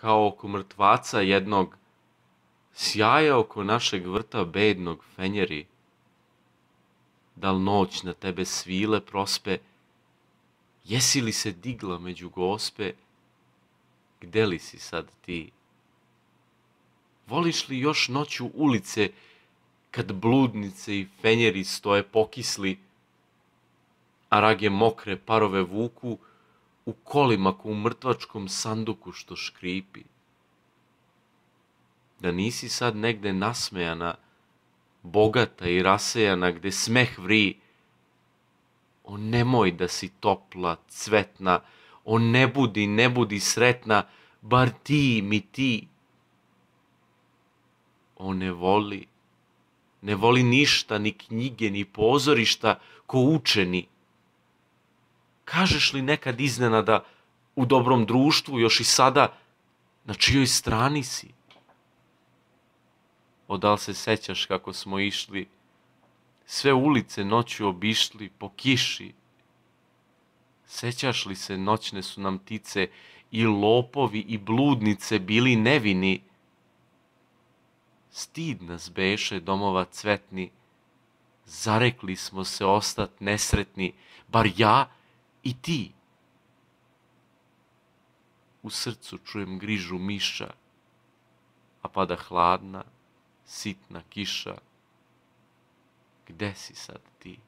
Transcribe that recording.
kao oko mrtvaca jednog, sjaja oko našeg vrta bednog fenjeri, dal noć na tebe svile prospe, jesi li se digla među gospe, gde li si sad ti? Voliš li još noću ulice, kad bludnice i fenjeri stoje pokisli, a rage mokre parove vuku, kolima u mrtvačkom sanduku što škripi. Da nisi sad negde nasmejana, bogata i rasejana gde smeh vri. O nemoj da si topla, cvetna, o ne budi, ne budi sretna, bar ti mi ti. O ne voli, ne voli ništa, ni knjige, ni pozorišta, ko učeni kažeš li nekad iznenada u dobrom društvu, još i sada, na čijoj strani si? Odal se sećaš kako smo išli, sve ulice noću obišli po kiši. Sećaš li se noćne su nam tice i lopovi i bludnice bili nevini? Stid nas beše domova cvetni, zarekli smo se ostat nesretni, bar ja i ti. U srcu čujem grižu miša, a pada hladna, sitna kiša. Gde si sad ti?